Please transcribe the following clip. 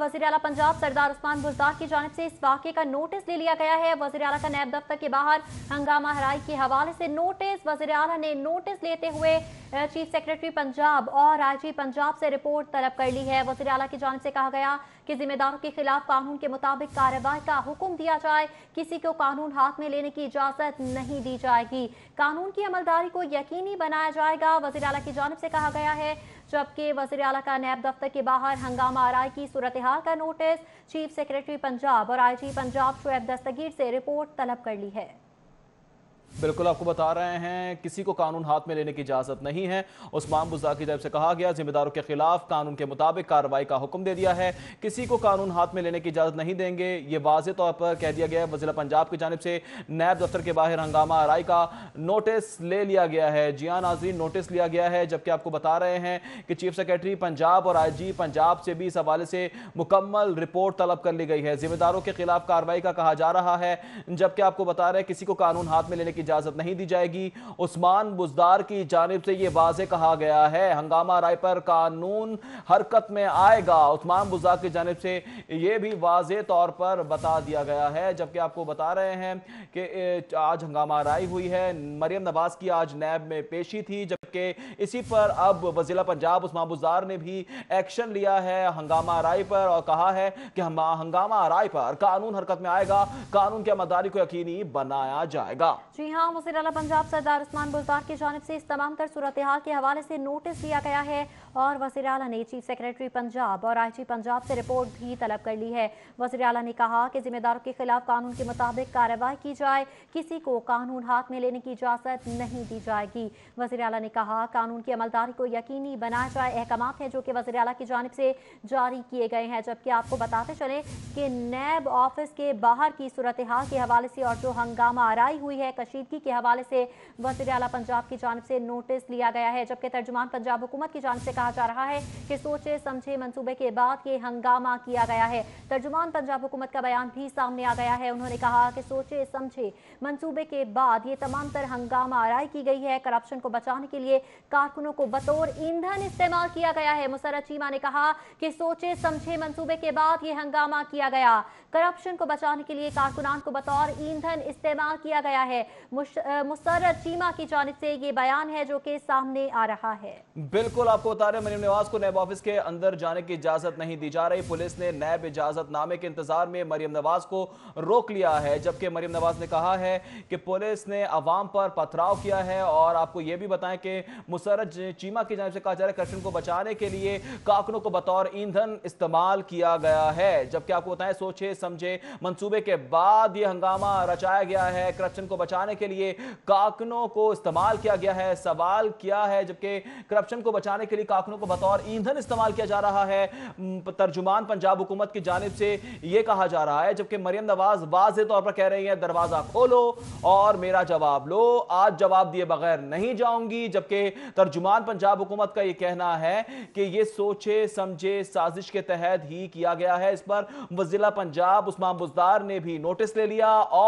वजी अला पंजाब सरदार उस्मान बुजदार की जानब से इस वाक्य का नोटिस ले लिया गया है वजी अला का नैब दफ्तर के बाहर हंगामा हराई के हवाले से नोटिस वजी अला ने नोटिस लेते हुए चीफ सेक्रेटरी पंजाब और जी पंजाब से रिपोर्ट तलब कर ली है वजी अला की जानब से कहा गया कि जिम्मेदारों के खिलाफ कानून के मुताबिक कार्रवाई का हुक्म दिया जाए किसी को कानून हाथ में लेने की इजाजत नहीं दी जाएगी कानून की अमलदारी को यकीनी बनाया जाएगा वजी अला की जानब से कहा गया है जबकि वजी अला का नैब दफ्तर के बाहर हंगामा आरई की सूरत हाल का नोटिस चीफ सेक्रेटरी पंजाब और आई जी पंजाब शुएब दस्तगीर से रिपोर्ट तलब कर ली है बिल्कुल आपको बता रहे हैं किसी को कानून हाथ में लेने की इजाजत नहीं है उस्मान बुजा की तरफ से कहा गया जिम्मेदारों के खिलाफ कानून के मुताबिक कार्रवाई का हुक्म दे दिया है किसी को कानून हाथ में लेने की इजाजत नहीं देंगे ये वाज तौर पर कह दिया गया है वजीला पंजाब की जानब से नैब दफ्तर के बाहर हंगामा आरई का नोटिस ले लिया गया है जिया नाजरी नोटिस लिया गया है जबकि आपको बता रहे हैं कि चीफ सेक्रेटरी पंजाब और आई जी पंजाब से भी इस हवाले से मुकम्मल रिपोर्ट तलब कर ली गई है जिम्मेदारों के खिलाफ कार्रवाई का कहा जा रहा है जबकि आपको बता रहे हैं किसी को कानून हाथ में लेने की की इजाजत नहीं दी जाएगी उस्मान बुजदार की जानब से यह वाज कहा गया है हंगामा राय पर कानून हरकत में आएगा उस्मान बुजदार की जानब से यह भी वाज तौर पर बता दिया गया है जबकि आपको बता रहे हैं कि आज हंगामा राय हुई है मरियम नवाज की आज नैब में पेशी थी जबकि इसी पर अब वजीला पंजाब उस्मान बुजदार ने भी एक्शन लिया है हंगामा राय पर और कहा है कि हम हंगामा राय पर कानून हरकत में आएगा कानून के अमदारी को यकीनी बनाया जाएगा जी हाँ, हाँ वजी अला पंजाब सरदार उस्मान बुजदार की जानब से इस तमाम तर सूरत हाल के हवाले से नोटिस लिया गया है और वजी अला ने चीफ सेक्रेटरी पंजाब और आई जी पंजाब से रिपोर्ट भी तलब कर ली है वजी अला ने कहा कि जिम्मेदारों के खिलाफ कानून के मुताबिक कार्रवाई की जाए किसी को कानून हाथ में लेने की इजाज़त नहीं दी जाएगी वजीर अला ने कहा कानून की अमलदारी को यकीनी बनाया जाए अहकाम हैं जो कि वजी अला की जानब से जारी किए गए हैं जबकि आपको बताते चले कि नैब ऑफिस के बाहर की सूरत हाल के हवाले से और जो हंगामा आरई हुई है कशीद खरीदगी के हवाले से वजीर अला पंजाब की जानब से नोटिस लिया गया है जबकि तर्जुमान पंजाब हुकूमत की जानब से कहा जा रहा है कि सोचे समझे मनसूबे के बाद ये हंगामा किया गया है तर्जुमान पंजाब हुकूमत का बयान भी सामने आ गया है उन्होंने कहा कि सोचे समझे मनसूबे के बाद ये तमाम तर हंगामा आरई की गई है करप्शन को बचाने के लिए कारकुनों को बतौर ईंधन इस्तेमाल किया गया है मुसरत चीमा ने कहा कि सोचे समझे मनसूबे के बाद ये हंगामा किया गया करप्शन को बचाने के लिए कारकुनान को बतौर ईंधन इस्तेमाल किया गया है मुसरत चीमा की जानब से ये बयान है जो कि सामने आ रहा है बिल्कुल आपको बता रहे मरीम नवाज को नैब ऑफिस के अंदर जाने की इजाजत नहीं दी जा रही पुलिस ने नैब नामे के इंतजार में मरीम नवाज को रोक लिया है जबकि मरीम नवाज ने कहा है कि पुलिस ने अवाम पर पथराव किया है और आपको यह भी बताएं कि मुसरत चीमा की जानब से कहा जा रहा है करप्शन को बचाने के लिए काकनों को बतौर ईंधन इस्तेमाल किया गया है जबकि आपको बताएं सोचे समझे मनसूबे के बाद यह हंगामा रचाया गया है करप्शन को बचाने बचाने के लिए काकनों को इस्तेमाल किया गया है सवाल किया है जबकि करप्शन को बचाने के लिए काकनों को बतौर ईंधन इस्तेमाल किया जा रहा है तर्जुमान पंजाब हुकूमत की जानब से यह कहा जा रहा है जबकि मरियम नवाज वाज तौर पर कह रही है दरवाजा खोलो और मेरा जवाब लो आज जवाब दिए बगैर नहीं जाऊंगी जबकि तर्जुमान पंजाब हुकूमत का यह कहना है कि यह सोचे समझे साजिश के तहत ही किया गया है इस पर वजिला पंजाब उस्मान बुजदार ने भी नोटिस ले लिया और